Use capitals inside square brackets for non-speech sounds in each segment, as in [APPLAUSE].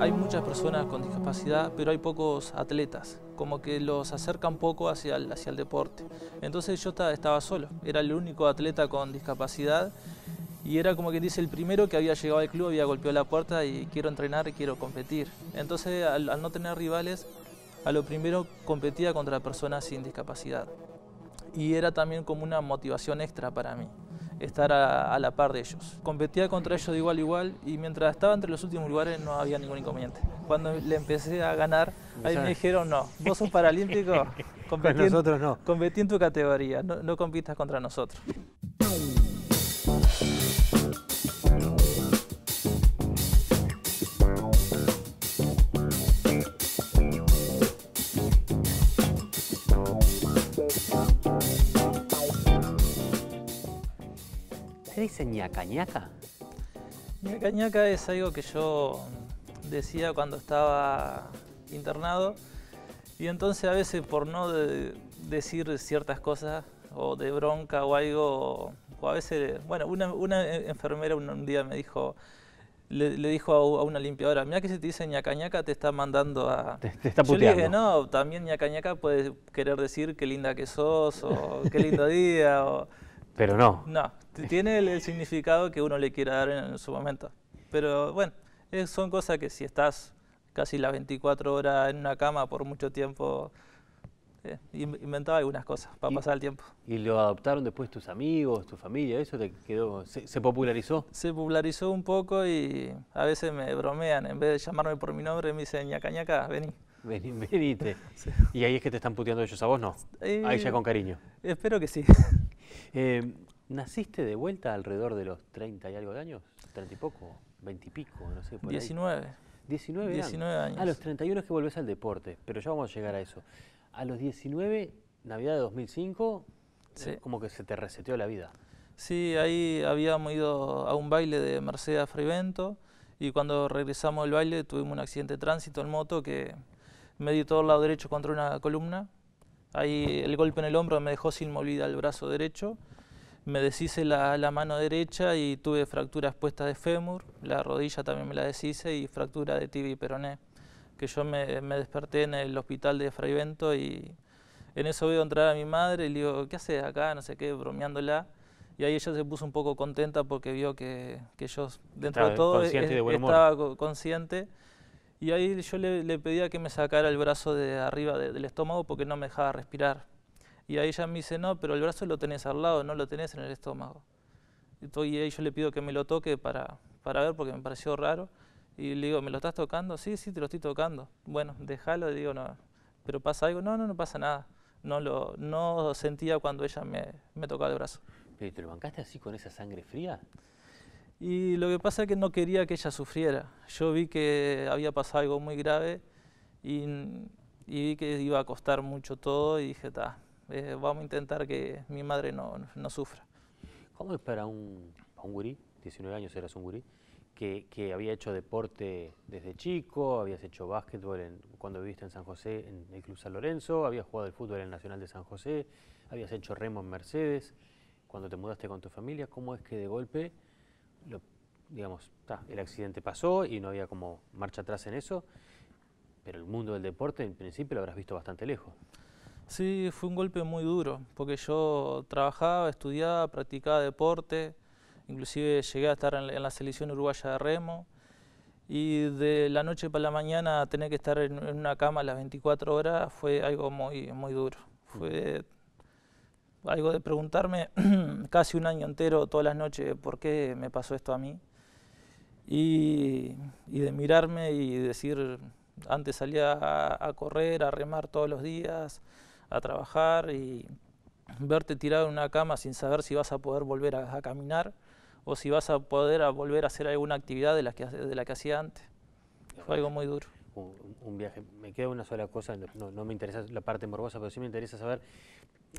Hay muchas personas con discapacidad, pero hay pocos atletas, como que los acercan poco hacia el, deporte. Entonces yo estaba solo, era el único atleta con discapacidad y era como que dice el primero que había llegado al club, había golpeado la puerta y quiero entrenar y quiero competir. Entonces al no tener rivales, a lo primero competía contra personas sin discapacidad y era también como una motivación extra para mí estar a, la par de ellos. Competía contra ellos de igual a igual y mientras estaba entre los últimos lugares no había ningún inconveniente. Cuando le empecé a ganar, ahí me dijeron, no, vos sos paralímpico, [LAUGHS] competí, nosotros no. en tu categoría, no compitas contra nosotros. dice ñaca ñaca? Ñaca es algo que yo decía cuando estaba internado y entonces a veces por no decir ciertas cosas o de bronca o algo, o a veces, bueno, una, enfermera un, día me dijo, le, dijo a, una limpiadora, mira que si te dice ñaca ñaca te está mandando a... Te, te está Yo le dije, no, también ñaca ñaca puede querer decir qué linda que sos o qué lindo día o... Pero no. No, tiene el, significado que uno le quiera dar en, su momento. Pero bueno, eh, son cosas que si estás casi las 24 horas en una cama por mucho tiempo, eh, inventaba algunas cosas para pasar el tiempo. ¿Y lo adoptaron después tus amigos, tu familia? ¿Eso te quedó, se, popularizó? Se popularizó un poco y a veces me bromean. En vez de llamarme por mi nombre, me dicen ñaca ñaca, vení. Vení, venite. [LAUGHS] ¿Y ahí es que te están puteando ellos a vos? No. Eh, ahí ya con cariño. Espero que sí. Eh, ¿Naciste de vuelta alrededor de los 30 y algo de años? ¿30 y poco? ¿20 y pico? No sé. Por 19. Ahí. 19, 19 años. A los 31 es que volvés al deporte, pero ya vamos a llegar a eso. A los 19, Navidad de 2005, eh, como que se te reseteó la vida. Sí, ahí habíamos ido a un baile de Mercedes Frivento y cuando regresamos del baile tuvimos un accidente de tránsito en moto que me dio todo el lado derecho contra una columna Ahí el golpe en el hombro me dejó sin movida el brazo derecho, me deshice la, mano derecha y tuve fracturas puestas de fémur, la rodilla también me la deshice y fractura de tibia y peroné, que yo me, desperté en el hospital de Fray y en eso veo entrar a mi madre y le digo, ¿qué haces acá? No sé qué, bromeándola. Y ahí ella se puso un poco contenta porque vio que, yo, dentro de todo, estaba consciente y ahí yo le, pedía que me sacara el brazo de arriba del estómago porque no me dejaba respirar. Y ahí ella me dice, no, pero el brazo lo tenés al lado, no lo tenés en el estómago. Y ahí yo le pido que me lo toque para, para ver porque me pareció raro. Y le digo, ¿me lo estás tocando? Sí, sí, te lo estoy tocando. Bueno, déjalo, digo, no, pero pasa algo. No, no, no pasa nada. No lo no sentía cuando ella me, me tocaba el brazo. ¿Pero te lo bancaste así con esa sangre fría? Y lo que pasa es que no quería que ella sufriera. Yo vi que había pasado algo muy grave y, vi que iba a costar mucho todo y dije, ta, eh, vamos a intentar que mi madre no, no, sufra. ¿Cómo es para un, un gurí, 19 años eras un gurí, que, que, había hecho deporte desde chico, habías hecho básquetbol cuando viviste en San José, en el Club San Lorenzo, habías jugado el fútbol en el Nacional de San José, habías hecho remo en Mercedes, cuando te mudaste con tu familia, ¿cómo es que de golpe digamos, el accidente pasó y no había como marcha atrás en eso, pero el mundo del deporte en principio lo habrás visto bastante lejos. Sí, fue un golpe muy duro, porque yo trabajaba, estudiaba, practicaba deporte, inclusive llegué a estar en, la selección uruguaya de remo, y de la noche para la mañana tener que estar en, una cama las 24 horas fue algo muy, muy duro. Fue algo de preguntarme [CLEARS THROAT] casi un año entero, todas las noches, por qué me pasó esto a mí. Y, de mirarme y decir, antes salía a, correr, a remar todos los días, a trabajar y verte tirado en una cama sin saber si vas a poder volver a, caminar o si vas a poder volver a hacer alguna actividad de las que, de la que hacía antes. Fue algo muy duro un, viaje. Me queda una sola cosa, no, me interesa la parte morbosa, pero sí me interesa saber,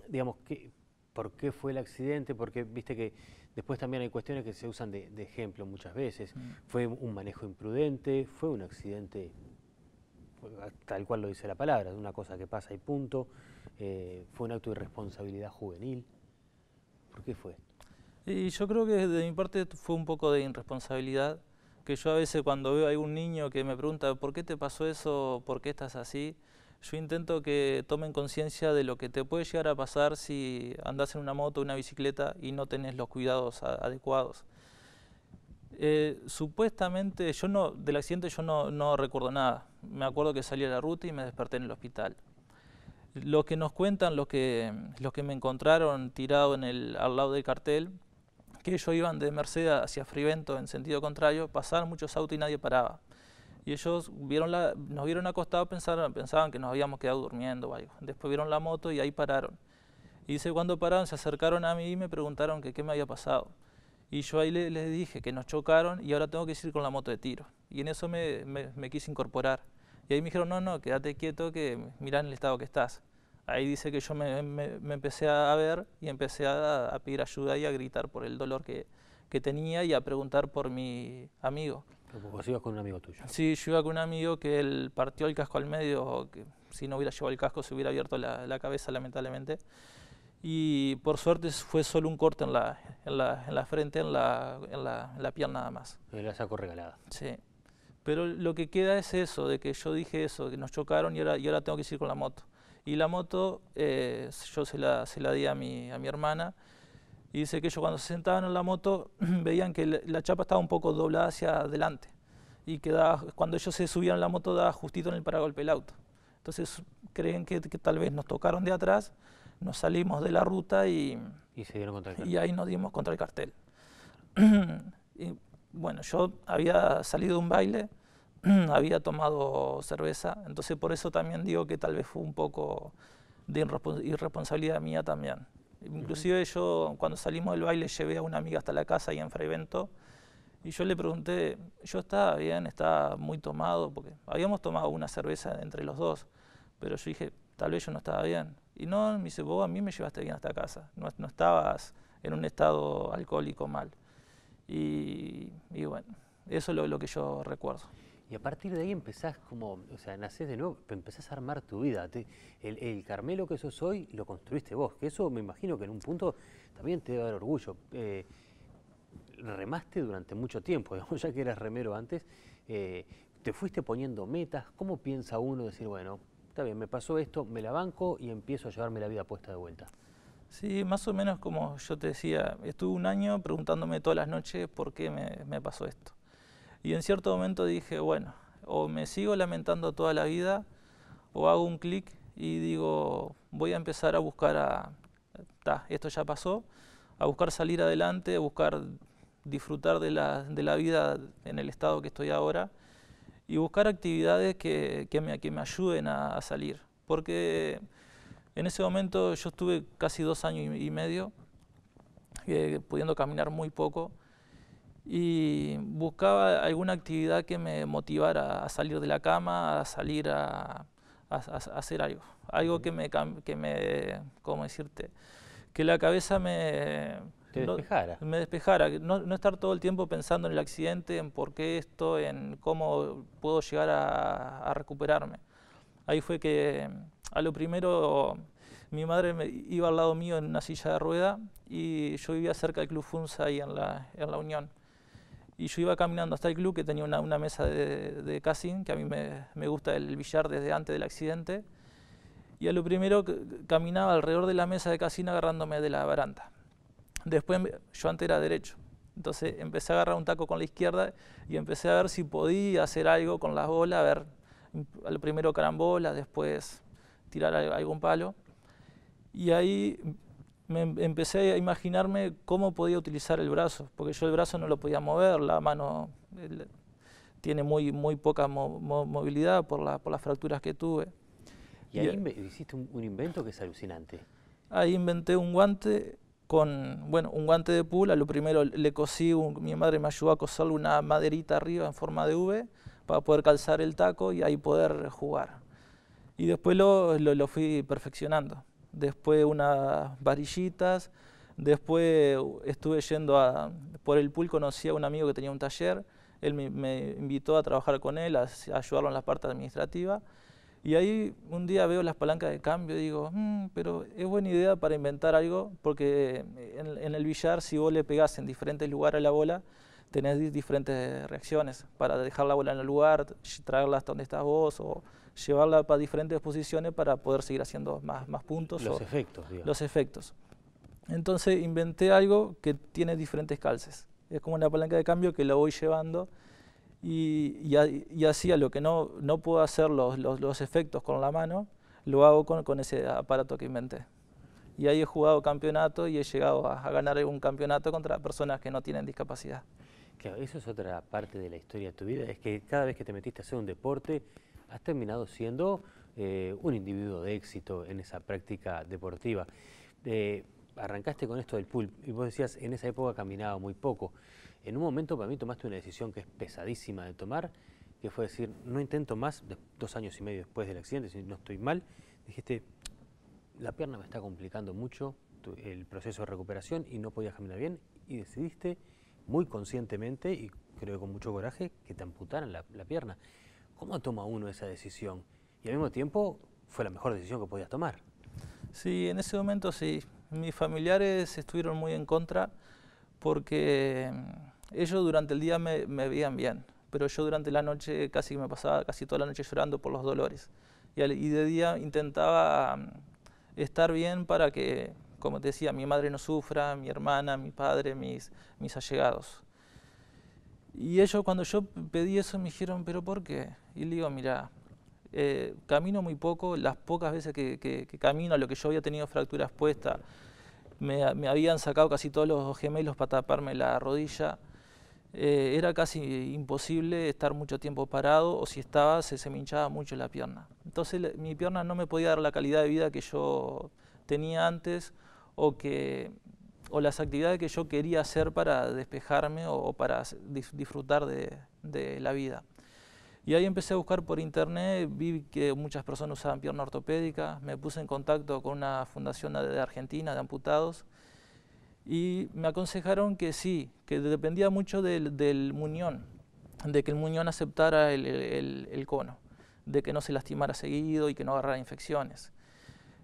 digamos, qué, por qué fue el accidente, porque viste que después también hay cuestiones que se usan de, ejemplo muchas veces. Mm. ¿Fue un manejo imprudente? ¿Fue un accidente tal cual lo dice la palabra, una cosa que pasa y punto? Eh, ¿Fue un acto de irresponsabilidad juvenil? ¿Por qué fue? Y yo creo que de mi parte fue un poco de irresponsabilidad que yo a veces cuando veo a un niño que me pregunta, ¿por qué te pasó eso? ¿Por qué estás así? Yo intento que tomen conciencia de lo que te puede llegar a pasar si andás en una moto o una bicicleta y no tenés los cuidados adecuados. Eh, supuestamente, yo no, del accidente yo no, no recuerdo nada. Me acuerdo que salí a la ruta y me desperté en el hospital. Lo que nos cuentan los que, los que me encontraron tirado en el, al lado del cartel ellos iban de Merced hacia Frivento en sentido contrario, pasaron muchos autos y nadie paraba. Y ellos vieron la, nos vieron acostados, pensaron, pensaban que nos habíamos quedado durmiendo o algo. Después vieron la moto y ahí pararon. Y dice, cuando pararon, se acercaron a mí y me preguntaron que qué me había pasado. Y yo ahí les, dije que nos chocaron y ahora tengo que ir con la moto de tiro. Y en eso me, quise incorporar. Y ahí me dijeron, no, no, quédate quieto que mirá en el estado que estás ahí dice que yo me, empecé a ver y empecé a, pedir ayuda y a gritar por el dolor que, que tenía y a preguntar por mi amigo. Vos ibas con un amigo tuyo. Sí, yo iba con un amigo que él partió el casco al medio, que si no hubiera llevado el casco se hubiera abierto la, la cabeza lamentablemente. Y por suerte fue solo un corte en la, en la, en la frente, en la, en la, pierna nada más. La saco regalada. Sí. Pero lo que queda es eso, de que yo dije eso, que nos chocaron y ahora, y ahora tengo que ir con la moto. Y la moto eh, yo se la, se la di a mi, a mi hermana. Y dice que ellos cuando se sentaban en la moto [CLEARS THROAT] veían que la chapa estaba un poco doblada hacia adelante. Y que cuando ellos se subían a la moto daba justito en el paragolpe el auto. Entonces creen que, tal vez nos tocaron de atrás, nos salimos de la ruta y, y, ahí nos dimos contra el cartel. [CLEARS THROAT] bueno, yo había salido de un baile [CLEARS THROAT] había tomado cerveza, entonces por eso también digo que tal vez fue un poco de irresponsabilidad mía también. Inclusive yo cuando salimos del baile llevé a una amiga hasta la casa y en Frevento y yo le pregunté, yo estaba bien, estaba muy tomado, porque habíamos tomado una cerveza entre los dos, pero yo dije, tal vez yo no estaba bien. Y no, me dice, vos a mí me llevaste bien hasta casa, no, no estabas en un estado alcohólico mal. Y, bueno, eso es lo que yo recuerdo. Y a partir de ahí empezás como, o sea, nacés de nuevo, empezás a armar tu vida. el, Carmelo que sos hoy lo construiste vos, que eso me imagino que en un punto también te debe dar orgullo. Eh, remaste durante mucho tiempo, [LAUGHS] ya que eras remero antes, eh, te fuiste poniendo metas, ¿cómo piensa uno decir, bueno, está bien, me pasó esto, me la banco y empiezo a llevarme la vida puesta de vuelta? Sí, más o menos como yo te decía, estuve un año preguntándome todas las noches por qué me pasó esto. Y en cierto momento dije, bueno, o me sigo lamentando toda la vida, o hago un clic y digo, voy a empezar a buscar a, esto ya pasó, a buscar salir adelante, a buscar disfrutar de la, vida en el estado que estoy ahora y buscar actividades que, que, me, ayuden a, salir. Porque en ese momento yo estuve casi dos años y medio eh, pudiendo caminar muy poco, y buscaba alguna actividad que me motivara a salir de la cama, a salir a, hacer algo, algo que me, que ¿cómo decirte? Que la cabeza me... despejara. No, me despejara, no, estar todo el tiempo pensando en el accidente, en por qué esto, en cómo puedo llegar a, recuperarme. Ahí fue que a lo primero mi madre iba al lado mío en una silla de rueda y yo vivía cerca del Club Funza ahí en la, en la Unión. Y yo iba caminando hasta el club, que tenía una, mesa de, de casting, que a mí me, gusta el billar desde antes del accidente. Y a lo primero caminaba alrededor de la mesa de casino agarrándome de la baranda. Después, em, yo antes era derecho, entonces empecé a agarrar un taco con la izquierda y empecé a ver si podía hacer algo con las bolas, a ver, mm, al primero carambola, después tirar algún palo. Y ahí Em-, empecé a imaginarme cómo podía utilizar el brazo, porque yo el brazo no lo podía mover, la mano tiene muy, muy poca movilidad por, por las fracturas que tuve. Y ahí eh, hiciste un, invento que es alucinante. Ahí inventé un guante con, bueno, un guante de pula, lo primero le cosí, mi madre me ayudó a coserle una maderita arriba en forma de V para poder calzar el taco y ahí poder jugar. Y después lo, lo, lo fui perfeccionando después unas varillitas, después estuve yendo por el pool conocí a un amigo que tenía un taller, él me, invitó a trabajar con él, a, ayudarlo en la parte administrativa, y ahí un día veo las palancas de cambio y digo, mm, pero es buena idea para inventar algo, porque en, el billar si vos le pegás en diferentes lugares a la bola, tenés diferentes reacciones para dejar la bola en el lugar, traerla hasta donde estás vos o llevarla para diferentes posiciones para poder seguir haciendo más, más puntos. Los efectos, Los efectos. Entonces inventé algo que tiene diferentes calces. Es como una palanca de cambio que lo voy llevando y, y, así a lo que no, no puedo hacer los, los, efectos con la mano, lo hago con, ese aparato que inventé y ahí he jugado campeonato y he llegado a, ganar un campeonato contra personas que no tienen discapacidad. Claro, eso es otra parte de la historia de tu vida, es que cada vez que te metiste a hacer un deporte, has terminado siendo eh, un individuo de éxito en esa práctica deportiva. Eh, arrancaste con esto del pool y vos decías, en esa época caminaba muy poco. En un momento para mí tomaste una decisión que es pesadísima de tomar, que fue decir, no intento más, dos años y medio después del accidente, si no estoy mal, dijiste, la pierna me está complicando mucho el proceso de recuperación y no podía caminar bien y decidiste muy conscientemente y creo que con mucho coraje, que te amputaran la, pierna. ¿Cómo toma uno esa decisión? Y al mismo tiempo fue la mejor decisión que podías tomar. Sí, en ese momento sí. Mis familiares estuvieron muy en contra porque mm, ellos durante el día me, veían bien, pero yo durante la noche casi me pasaba casi toda la noche llorando por los dolores. Y, y de día intentaba mm, estar bien para que como te decía, mi madre no sufra, mi hermana, mi padre, mis, mis allegados. Y ellos cuando yo pedí eso me dijeron, pero ¿por qué? Y le digo, mira, eh, camino muy poco, las pocas veces que, que, que, camino, lo que yo había tenido fracturas puestas, me, me habían sacado casi todos los gemelos para taparme la rodilla. Eh, era casi imposible estar mucho tiempo parado o si estaba se, me hinchaba mucho la pierna. Entonces mi pierna no me podía dar la calidad de vida que yo tenía antes o, que, o las actividades que yo quería hacer para despejarme o, para disfrutar de, la vida. Y ahí empecé a buscar por internet, vi que muchas personas usaban pierna ortopédica, me puse en contacto con una fundación de Argentina de amputados y me aconsejaron que sí, que dependía mucho del, muñón, de que el muñón aceptara el, el cono, de que no se lastimara seguido y que no agarrara infecciones.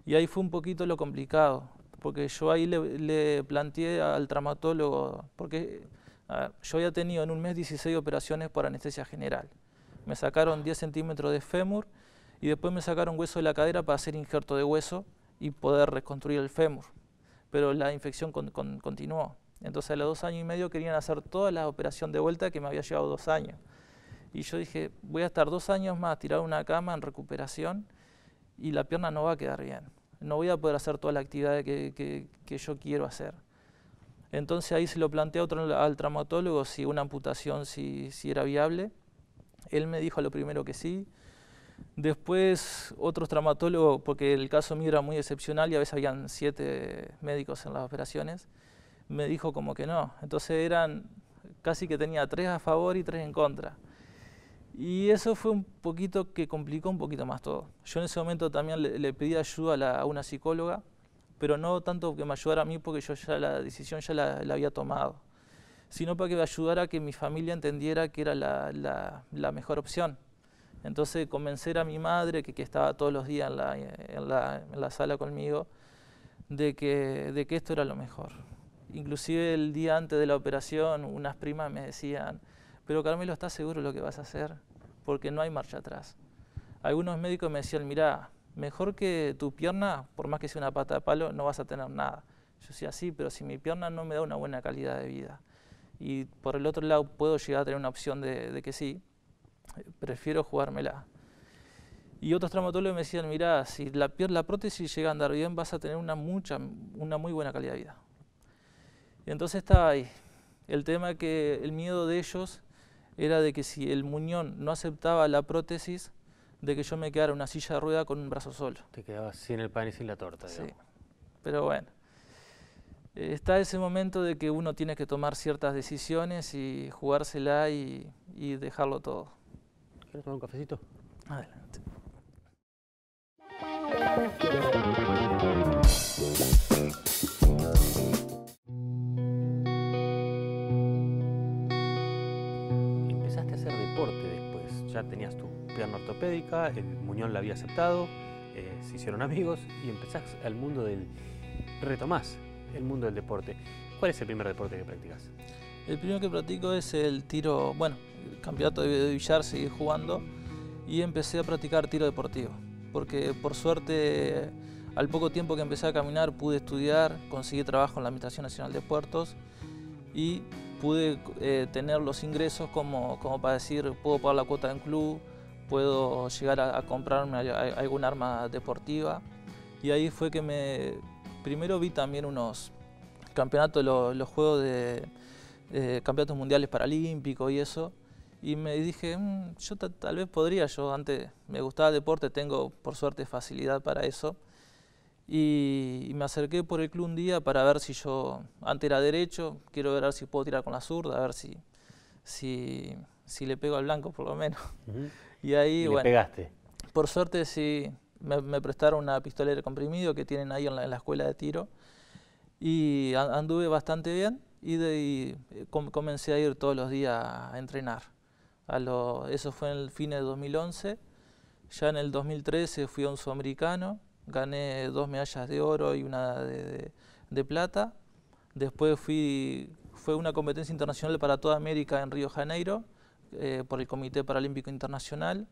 Y ahí fue un poquito lo complicado, porque yo ahí le, planteé al traumatólogo, porque yo había tenido en un mes 16 operaciones por anestesia general. Me sacaron 10 centímetros de fémur y después me sacaron hueso de la cadera para hacer injerto de hueso y poder reconstruir el fémur. Pero la infección continuó. Entonces a los dos años y medio querían hacer toda la operación de vuelta que me había llevado dos años. Y yo dije, voy a estar dos años más tirado en una cama en recuperación y la pierna no va a quedar bien no voy a poder hacer toda la actividad que, yo quiero hacer. Entonces ahí se lo planteé otro, al traumatólogo si una amputación si, si era viable. Él me dijo a lo primero que sí. Después otros traumatólogos, porque el caso mío era muy excepcional y a veces habían siete médicos en las operaciones, me dijo como que no. Entonces eran casi que tenía tres a favor y tres en contra. Y eso fue un poquito que complicó un poquito más todo. Yo en ese momento también le, pedí ayuda a, una psicóloga, pero no tanto que me ayudara a mí porque yo ya la decisión ya la, había tomado, sino para que me ayudara a que mi familia entendiera que era la, mejor opción. Entonces convencer a mi madre, que, que estaba todos los días en la, en la, en la sala conmigo, de que, de que esto era lo mejor. Inclusive el día antes de la operación, unas primas me decían, pero Carmelo, está seguro de lo que vas a hacer? Porque no hay marcha atrás. Algunos médicos me decían, mira, mejor que tu pierna, por más que sea una pata de palo, no vas a tener nada. Yo decía, sí, pero si mi pierna no me da una buena calidad de vida y por el otro lado puedo llegar a tener una opción de, que sí, prefiero jugármela. Y otros traumatólogos me decían, mira, si la, prótesis llega a andar bien, vas a tener una, mucha, una muy buena calidad de vida. entonces estaba ahí. El tema que el miedo de ellos era de que si el muñón no aceptaba la prótesis, de que yo me quedara una silla de rueda con un brazo solo. Te quedabas sin el pan y sin la torta, digamos. Sí, pero bueno. Está ese momento de que uno tiene que tomar ciertas decisiones y jugársela y, y dejarlo todo. ¿Quieres tomar un cafecito? Adelante. tenías tu pierna ortopédica, el muñón la había aceptado, eh, se hicieron amigos y empezás al mundo del... retomás el mundo del deporte. ¿Cuál es el primer deporte que practicas? El primero que practico es el tiro, bueno, el campeonato de billar seguí jugando y empecé a practicar tiro deportivo, porque por suerte al poco tiempo que empecé a caminar pude estudiar, conseguí trabajo en la Administración Nacional de Puertos y pude eh, tener los ingresos como, como, para decir, puedo pagar la cuota en club, puedo llegar a, comprarme algún arma deportiva. Y ahí fue que me... Primero vi también unos campeonatos, los, juegos de eh, campeonatos mundiales paralímpicos y eso. Y me dije, mm, yo tal vez podría, yo antes me gustaba deporte, tengo por suerte facilidad para eso y, me acerqué por el club un día para ver si yo, antes era derecho, quiero ver si puedo tirar con la zurda, a ver si, si, si le pego al blanco por lo menos. Y ahí, bueno, le pegaste? Por suerte sí, me, prestaron una pistolera comprimido que tienen ahí en la, escuela de tiro y anduve bastante bien y eh, comencé a ir todos los días a entrenar. A lo, eso fue en el fin de 2011. Ya en el 2013 fui a un sudamericano gané dos medallas de oro y una de, plata. Después fui, fue una competencia internacional para toda América en Río Janeiro, eh, por el Comité Paralímpico Internacional.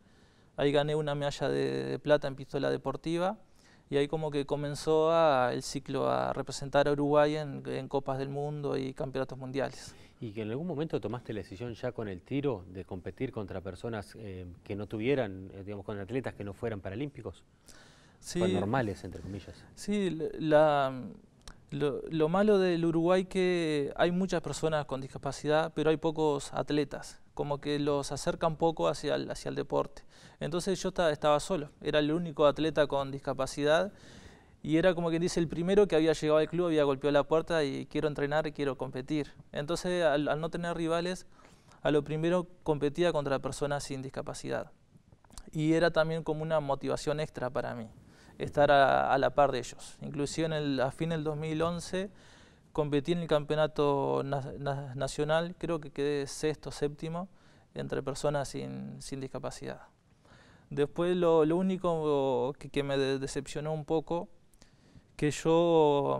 Ahí gané una medalla de, plata en pistola deportiva y ahí como que comenzó el ciclo a representar a Uruguay en, Copas del Mundo y Campeonatos Mundiales. ¿Y que en algún momento tomaste la decisión ya con el tiro de competir contra personas eh, que no tuvieran, eh, digamos, con atletas que no fueran paralímpicos? sí, entre comillas. Sí, lo, malo del Uruguay es que hay muchas personas con discapacidad, pero hay pocos atletas, como que los acercan poco hacia el, deporte. Entonces yo estaba solo, era el único atleta con discapacidad y era como quien dice el primero que había llegado al club, había golpeado la puerta y quiero entrenar y quiero competir. Entonces al no tener rivales, a lo primero competía contra personas sin discapacidad y era también como una motivación extra para mí estar a, la par de ellos. Inclusive en el, a fin del 2011 competí en el campeonato nacional, creo que quedé sexto, o séptimo, entre personas sin, discapacidad. Después lo, único que, me decepcionó un poco, que yo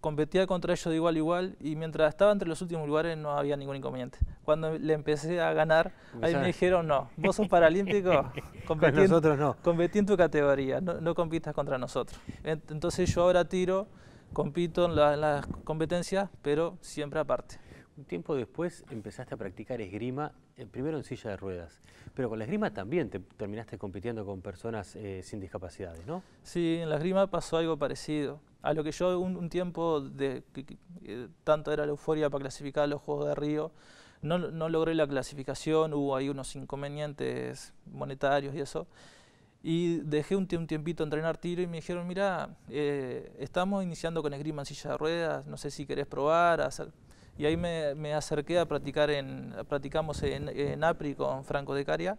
competía contra ellos de igual a igual y mientras estaba entre los últimos lugares no había ningún inconveniente. Cuando le empecé a ganar, ahí me dijeron, no, vos sos paralímpico, [LAUGHS] competí, en, nosotros no. competí en tu categoría, no, compitas contra nosotros. Entonces yo ahora tiro, compito en las competencias, pero siempre aparte. Un tiempo después empezaste a practicar esgrima eh, primero en silla de ruedas, pero con la esgrima también te terminaste compitiendo con personas eh, sin discapacidades, ¿no? Sí, en la esgrima pasó algo parecido. A lo que yo un, tiempo, eh, tanto era la euforia para clasificar los Juegos de Río, no, logré la clasificación, hubo ahí unos inconvenientes monetarios y eso. Y dejé un, tiempito entrenar tiro y me dijeron, mira, estamos iniciando con esgrima en silla de ruedas, no sé si querés probar, hacer, y ahí me, me acerqué a practicar en, practicamos en, en, APRI con Franco de Caria.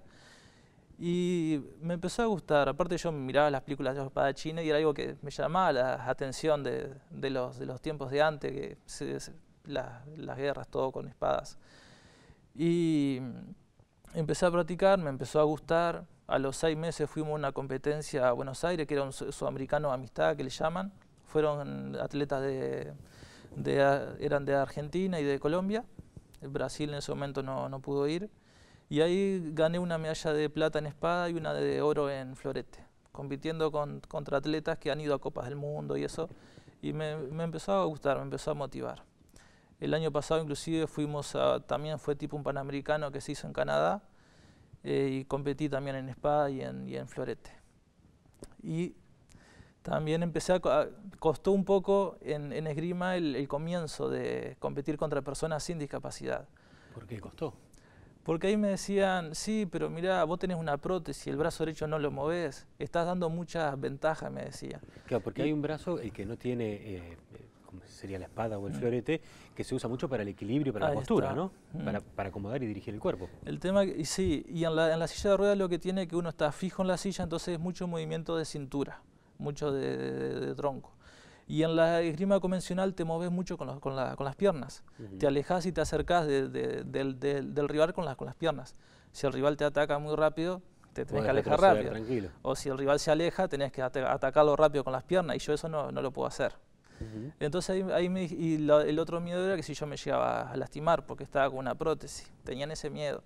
Y me empezó a gustar, aparte yo miraba las películas de espada china y era algo que me llamaba la atención de, de, los, de los, tiempos de antes, que se, las guerras, todo con espadas. Y empecé a practicar, me empezó a gustar. A los seis meses fuimos a una competencia a Buenos Aires, que era un sudamericano amistad, que le llaman. Fueron atletas de, eran de Argentina y de Colombia. El Brasil en ese momento no, no, pudo ir. Y ahí gané una medalla de plata en espada y una de oro en florete, compitiendo con, contra atletas que han ido a Copas del Mundo y eso. Y me, me empezó a gustar, me empezó a motivar. El año pasado inclusive fuimos a, también fue tipo un Panamericano que se hizo en Canadá eh, y competí también en espada y en, y en florete. Y también empecé a, costó un poco en, esgrima el, comienzo de competir contra personas sin discapacidad. ¿Por qué costó? Porque ahí me decían, sí, pero mira, vos tenés una prótesis, el brazo derecho no lo movés, estás dando muchas ventajas, me decía. Claro, porque hay eh, un brazo, el que no tiene, eh, eh, como sería la espada o el mm. florete, que se usa mucho para el equilibrio, para la postura, ¿no? Mm. Para, acomodar y dirigir el cuerpo. El tema, y sí, y en la, en la silla de ruedas lo que tiene es que uno está fijo en la silla, entonces es mucho movimiento de cintura mucho de, tronco. Y en la esgrima convencional te moves mucho con, con, las piernas. Te alejas y te acercas del, rival con las, con las piernas. Si el rival te ataca muy rápido, te tenés que alejar rápido. O si el rival se aleja, tenés que atacarlo rápido con las piernas. Y yo eso no, lo puedo hacer. Entonces ahí, el otro miedo era que si yo me llegaba a lastimar porque estaba con una prótesis. Tenían ese miedo.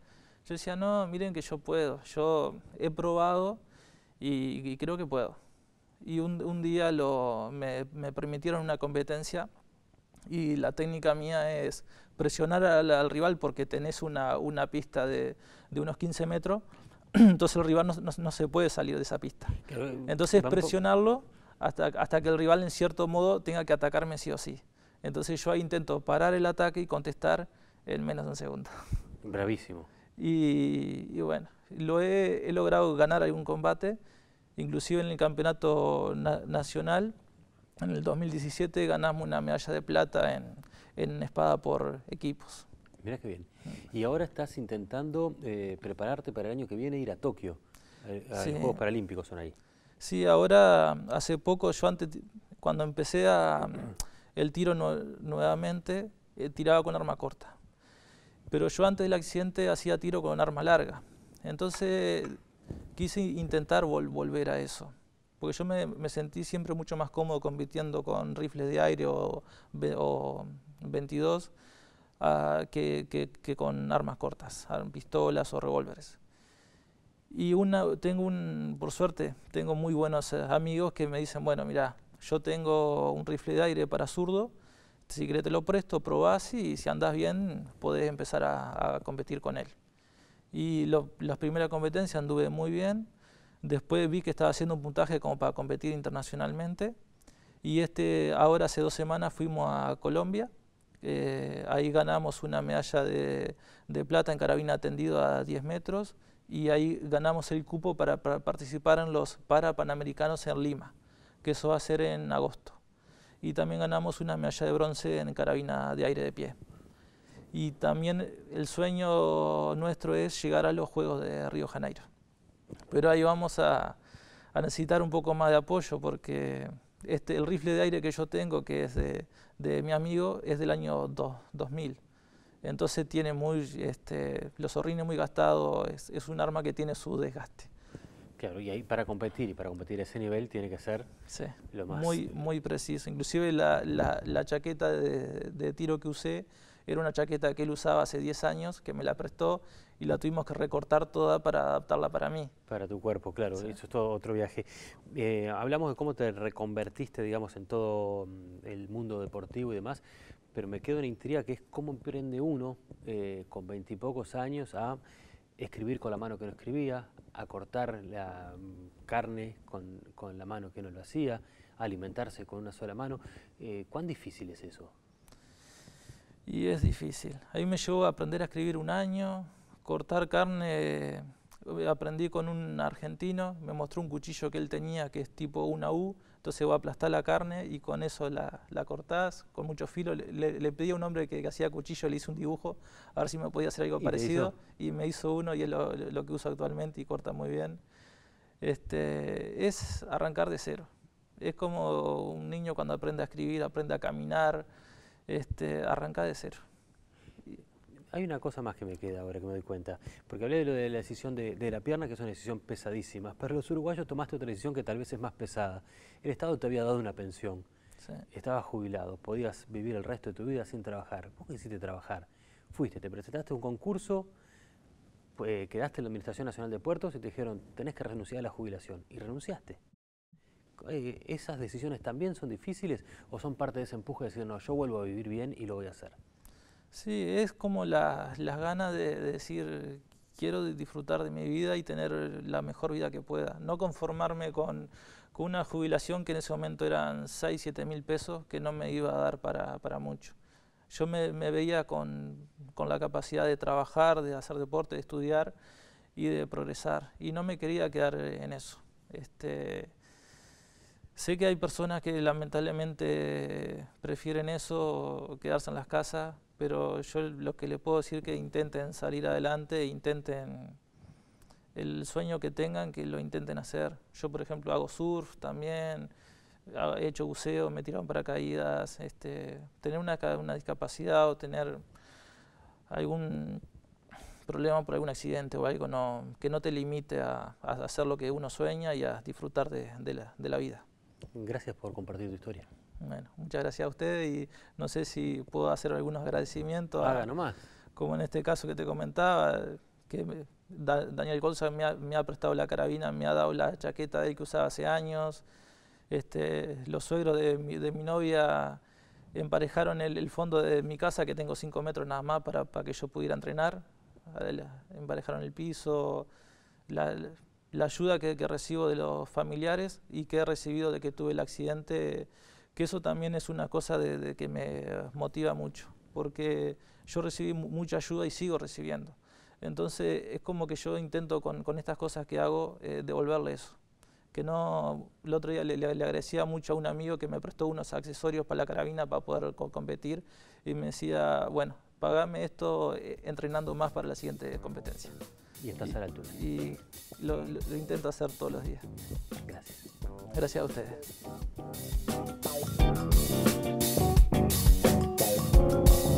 Yo decía, no, miren que yo puedo. Yo he probado y creo que puedo y un, día me, permitieron una competencia y la técnica mía es presionar al, rival porque tenés una, pista de, unos 15 metros, [CLEARS THROAT] entonces el rival no, se puede salir de esa pista. Eh, entonces presionarlo hasta, que el rival en cierto modo tenga que atacarme sí o sí. Entonces yo ahí intento parar el ataque y contestar en menos de un segundo. Bravísimo. Y, y bueno, lo he, he logrado ganar algún combate. Inclusive en el campeonato nacional, en el 2017, ganamos una medalla de plata en, espada por equipos. Mirá qué bien. Y ahora estás intentando eh, prepararte para el año que viene ir a Tokio, eh, sí. los Juegos Paralímpicos son ahí. Sí, ahora hace poco, yo antes, cuando empecé a, el tiro nuevamente, eh, tiraba con arma corta. Pero yo antes del accidente hacía tiro con arma larga. Entonces quise intentar volver a eso. Porque yo me, sentí siempre mucho más cómodo compitiendo con rifles de aire o, 22 ah, que, con armas cortas, ah, pistolas o revólveres. Y tengo por suerte, tengo muy buenos eh, amigos que me dicen, bueno, mira, yo tengo un rifle de aire para zurdo, si querés te lo presto, probás y si andás bien podés empezar a competir con él. Y las primeras competencias anduve muy bien. Después vi que estaba haciendo un puntaje como para competir internacionalmente. Y este, ahora hace dos semanas fuimos a Colombia. Eh, ahí ganamos una medalla de, plata en carabina tendido a 10 metros y ahí ganamos el cupo para, para participar en los Parapanamericanos panamericanos en Lima, que eso va a ser en agosto. Y también ganamos una medalla de bronce en carabina de aire de pie. Y también el sueño nuestro es llegar a los Juegos de Río Janeiro. Pero ahí vamos a, necesitar un poco más de apoyo porque este, el rifle de aire que yo tengo, que es de, de mi amigo, es del año 2000. Entonces tiene muy, este, los zorrines muy gastados, es, un arma que tiene su desgaste. Claro, y ahí para competir, y para competir a ese nivel tiene que ser Muy, muy preciso, inclusive la, chaqueta de, tiro que usé era una chaqueta que él usaba hace 10 años, que me la prestó y la tuvimos que recortar toda para adaptarla para mí. Para tu cuerpo, claro, eso es todo otro viaje. Eh, hablamos de cómo te reconvertiste, digamos, en todo mm, el mundo deportivo y demás, pero me quedo en intriga que es cómo emprende uno eh, con veintipocos años a escribir con la mano que no escribía, a cortar la mm, carne con, la mano que no lo hacía, a alimentarse con una sola mano. Eh, ¿Cuán difícil es eso? Y es difícil. Ahí me llevó a aprender a escribir un año, cortar carne, eh, aprendí con un argentino, me mostró un cuchillo que él tenía que es tipo una U, entonces voy a aplastar la carne y con eso la, la cortás, con mucho filo. Le, pedí a un hombre que, hacía cuchillo, le hice un dibujo, a ver si me podía hacer algo parecido. Y me hizo uno y es lo, lo, que uso actualmente y corta muy bien. Este, es arrancar de cero. Es como un niño cuando aprende a escribir, aprende a caminar, este, arranca de cero. Hay una cosa más que me queda ahora que me doy cuenta, porque hablé de lo de la decisión de, la pierna, que es una decisión pesadísima. pero los uruguayos tomaste otra decisión que tal vez es más pesada. El Estado te había dado una pensión, estabas jubilado, podías vivir el resto de tu vida sin trabajar. ¿Vos quisiste trabajar? Fuiste, te presentaste a un concurso, eh, quedaste en la Administración Nacional de Puertos y te dijeron, tenés que renunciar a la jubilación. Y renunciaste. Eh, ¿esas decisiones también son difíciles o son parte de ese empuje de decir, no, yo vuelvo a vivir bien y lo voy a hacer? Sí, es como las ganas de, decir, quiero disfrutar de mi vida y tener la mejor vida que pueda. No conformarme con, una jubilación que en ese momento eran 6, 7 mil pesos, que no me iba a dar para, mucho. Yo me, veía con, con, la capacidad de trabajar, de hacer deporte, de estudiar y de progresar. Y no me quería quedar en eso. Este, Sé que hay personas que lamentablemente prefieren eso, quedarse en las casas, pero yo lo que le puedo decir es que intenten salir adelante, intenten el sueño que tengan, que lo intenten hacer. Yo, por ejemplo, hago surf también, he hecho buceo, me tiraron paracaídas. Este, tener una, discapacidad o tener algún problema por algún accidente o algo que no te limite a, hacer lo que uno sueña y a disfrutar de la vida. Gracias por compartir tu historia. Bueno, muchas gracias a usted y no sé si puedo hacer algunos agradecimientos. Haga nomás. Como en este caso que te comentaba, que Daniel Colza me ha, prestado la carabina, me ha dado la chaqueta de él que usaba hace años. Este, los suegros de mi, novia emparejaron el, fondo de mi casa, que tengo cinco metros nada más, para, para que yo pudiera entrenar. Emparejaron el piso. La, la ayuda que, recibo de los familiares y que he recibido de que tuve el accidente, que eso también es una cosa de, que me motiva mucho, porque yo recibí mucha ayuda y sigo recibiendo. Entonces es como que yo intento con, estas cosas que hago eh, devolverle eso. Que no, el otro día le, agradecía mucho a un amigo que me prestó unos accesorios para la carabina para poder competir y me decía, bueno, pagame esto eh, entrenando más para la siguiente competencia y estás a la altura. Y lo intento hacer todos los días. Gracias. Gracias a ustedes.